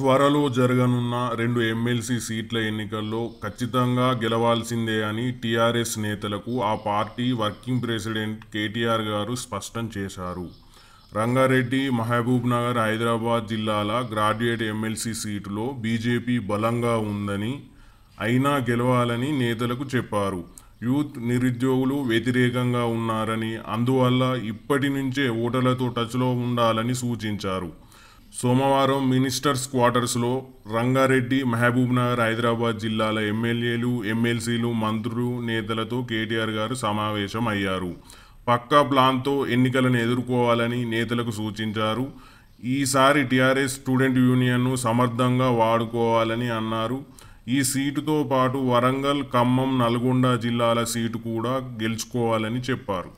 త్వరలో జరగనున్న రెండు ఎమ్మెల్సీ సీట్ల ఎన్నికల్లో ఖచ్చితంగా గెలవాల్సిందే అని టీఆర్ఎస్ నేతలకు ఆ పార్టీ వర్కింగ్ ప్రెసిడెంట్ కేటీఆర్ గారు స్పష్టం చేశారు రంగారెడ్డి మహబూబ్నగర్ హైదరాబాద్ జిల్లాల గ్రాడ్యుయేట్ ఎమ్మెల్సీ సీటులో బీజేపీ బలంగా ఉందని అయినా గెలవాలని నేతలకు చెప్పారు యూత్ నిరుద్యోగులు వ్యతిరేకంగా ఉన్నారని అందువల్ల ఇప్పటి నుంచే ఓటర్లతో టచ్లో ఉండాలని సూచించారు సోమవారం మినిస్టర్స్ క్వార్టర్స్లో రంగారెడ్డి మహబూబ్నగర్ హైదరాబాద్ జిల్లాల ఎమ్మెల్యేలు ఎమ్మెల్సీలు మంత్రులు నేతలతో కేటీఆర్ గారు సమావేశం అయ్యారు పక్కా ప్లాన్తో ఎన్నికలను ఎదుర్కోవాలని నేతలకు సూచించారు ఈసారి టీఆర్ఎస్ స్టూడెంట్ యూనియన్ను సమర్థంగా వాడుకోవాలని అన్నారు ఈ సీటుతో పాటు వరంగల్ ఖమ్మం నల్గొండ జిల్లాల సీటు కూడా గెలుచుకోవాలని చెప్పారు